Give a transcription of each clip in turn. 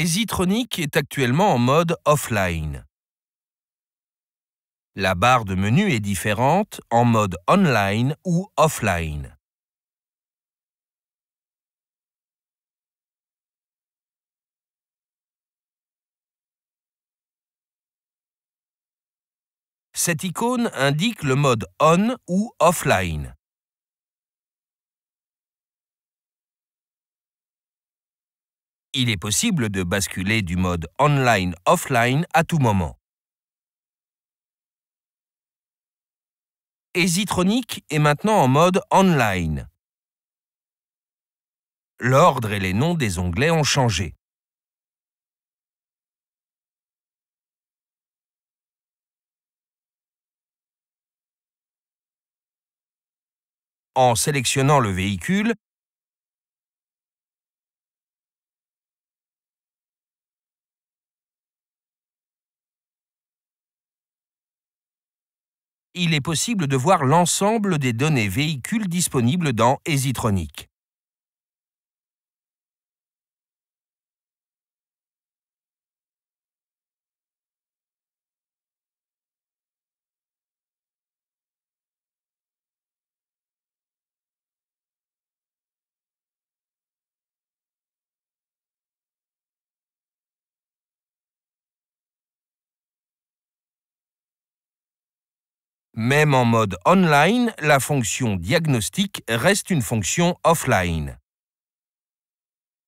et est actuellement en mode offline. La barre de menu est différente en mode online ou offline. Cette icône indique le mode on ou offline. il est possible de basculer du mode online-offline à tout moment. Ezitronic est maintenant en mode online. L'ordre et les noms des onglets ont changé. En sélectionnant le véhicule, il est possible de voir l'ensemble des données véhicules disponibles dans Esitronic. Même en mode online, la fonction diagnostic reste une fonction offline.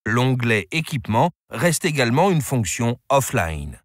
L'onglet équipement reste également une fonction offline.